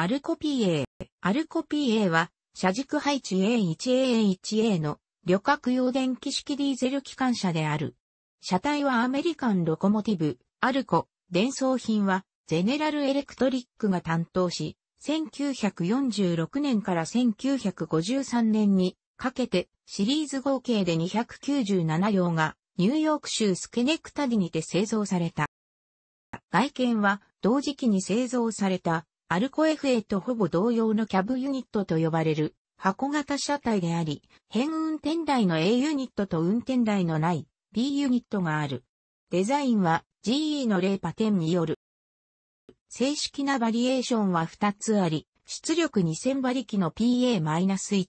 アルコ PA。アルコ PA は、車軸配置 A1AA1A の旅客用電気式ディーゼル機関車である。車体はアメリカンロコモティブ、アルコ、伝送品は、ゼネラルエレクトリックが担当し、1946年から1953年にかけてシリーズ合計で297両がニューヨーク州スケネクタディにて製造された。外見は同時期に製造されたアルコ FA とほぼ同様のキャブユニットと呼ばれる箱型車体であり、変運転台の A ユニットと運転台のない B ユニットがある。デザインは GE の例パテンによる。正式なバリエーションは2つあり、出力2000馬力の PA-1、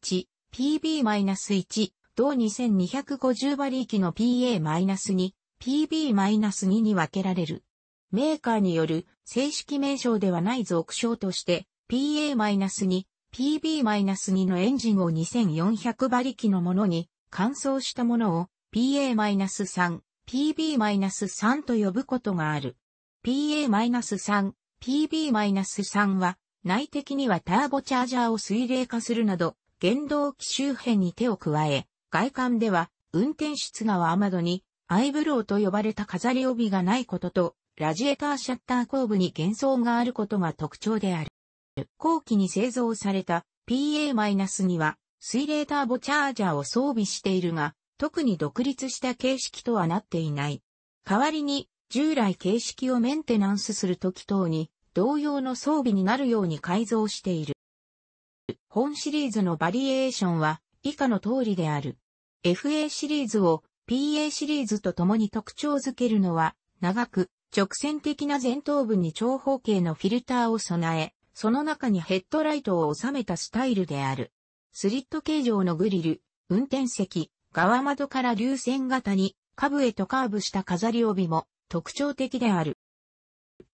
PB-1、同2250馬力の PA-2、PB-2 に分けられる。メーカーによる正式名称ではない俗称として PA-2、PB-2 のエンジンを2400馬力のものに換装したものを PA-3、PB-3 と呼ぶことがある。PA-3、PB-3 は内的にはターボチャージャーを水冷化するなど原動機周辺に手を加え、外観では運転室側窓にアイブロウと呼ばれた飾り帯がないこととラジエーターシャッター後部に幻想があることが特徴である。後期に製造された p a には水冷ターボチャージャーを装備しているが、特に独立した形式とはなっていない。代わりに、従来形式をメンテナンスする時等に、同様の装備になるように改造している。本シリーズのバリエーションは以下の通りである。FA シリーズを PA シリーズと共に特徴づけるのは長く直線的な前頭部に長方形のフィルターを備え、その中にヘッドライトを収めたスタイルである。スリット形状のグリル、運転席、側窓から流線型に、下部へとカーブした飾り帯も特徴的である。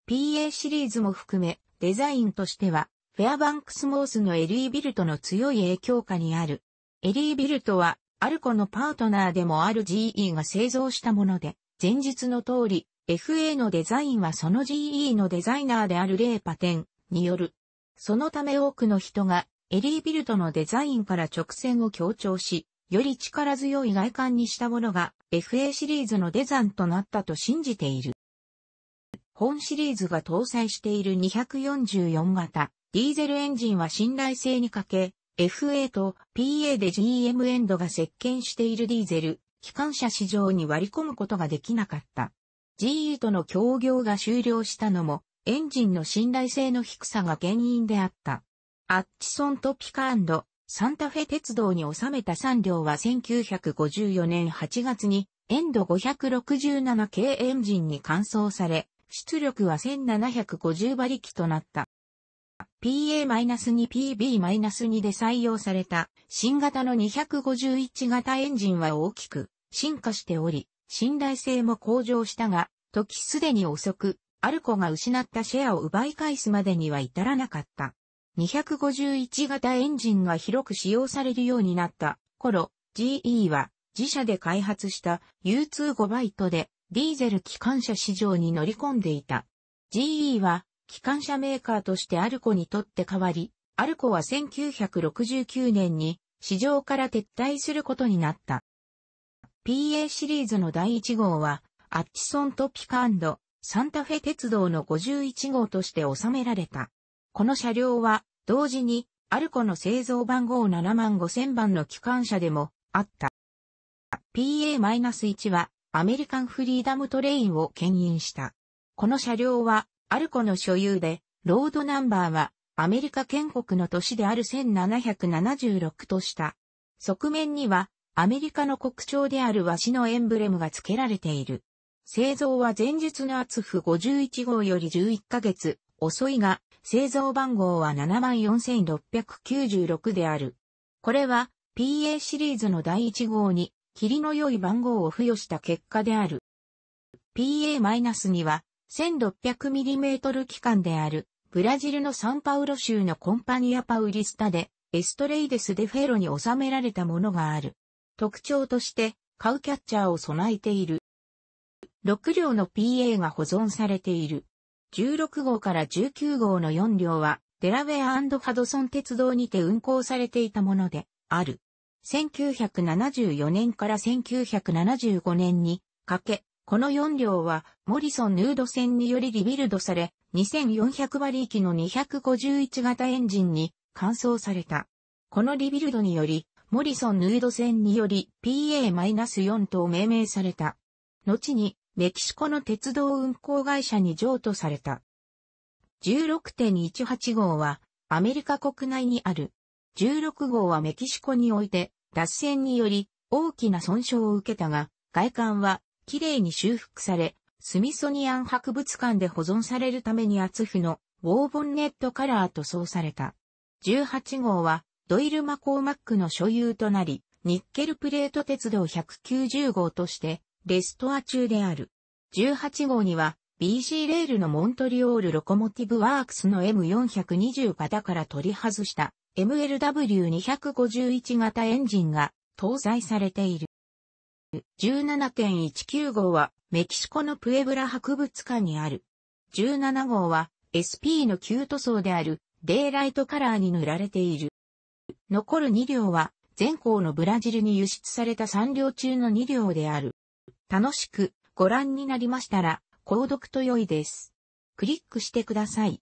PA シリーズも含め、デザインとしては、フェアバンクスモースのエリービルトの強い影響下にある。エリービルトは、アルコのパートナーでもある GE が製造したもので、前述の通り、FA のデザインはその GE のデザイナーであるレーパテンによる。そのため多くの人がエリービルドのデザインから直線を強調し、より力強い外観にしたものが FA シリーズのデザインとなったと信じている。本シリーズが搭載している244型ディーゼルエンジンは信頼性に欠け、FA と PA で GM エンドが接見しているディーゼル、機関車市場に割り込むことができなかった。GE との協業が終了したのも、エンジンの信頼性の低さが原因であった。アッチソンとピカサンタフェ鉄道に収めた3両は1954年8月に、エンド 567K エンジンに換装され、出力は1750馬力となった。PA-2PB-2 で採用された新型の251型エンジンは大きく進化しており、信頼性も向上したが、時すでに遅く、アルコが失ったシェアを奪い返すまでには至らなかった。251型エンジンが広く使用されるようになった頃、GE は自社で開発した U25 バイトでディーゼル機関車市場に乗り込んでいた。GE は機関車メーカーとしてアルコにとって代わり、アルコは1969年に市場から撤退することになった。PA シリーズの第1号は、アッチソントピカンド、サンタフェ鉄道の51号として収められた。この車両は、同時に、アルコの製造番号75000番の機関車でも、あった。PA-1 は、アメリカンフリーダムトレインを牽引した。この車両は、アルコの所有で、ロードナンバーは、アメリカ建国の都市である1776とした。側面には、アメリカの国鳥であるワシのエンブレムが付けられている。製造は前述の厚譜51号より11ヶ月遅いが、製造番号は74696である。これは PA シリーズの第1号に霧の良い番号を付与した結果である。PA-2 は 1600mm 機関であるブラジルのサンパウロ州のコンパニアパウリスタでエストレイデスデフェロに収められたものがある。特徴として、カウキャッチャーを備えている。6両の PA が保存されている。16号から19号の4両は、デラウェアハドソン鉄道にて運行されていたもので、ある。1974年から1975年にかけ、この4両は、モリソン・ヌード線によりリビルドされ、2400馬力の251型エンジンに換装された。このリビルドにより、モリソン・ヌード船により PA-4 と命名された。後に、メキシコの鉄道運行会社に譲渡された。16.18号は、アメリカ国内にある。16号はメキシコにおいて、脱線により大きな損傷を受けたが、外観はきれいに修復され、スミソニアン博物館で保存されるために厚布のウォーボンネットカラーとうされた。18号はドイル・マコーマックの所有となり、ニッケルプレート鉄道190号として、レストア中である。18号には、BC レールのモントリオールロコモティブワークスの M420 型から取り外した MLW251 型エンジンが搭載されている。17.19号はメキシコのプエブラ博物館にある。17号は SP の旧塗装であるデイライトカラーに塗られている。残る2両は、前項のブラジルに輸出された3両中の2両である。楽しくご覧になりましたら、購読と良いです。クリックしてください。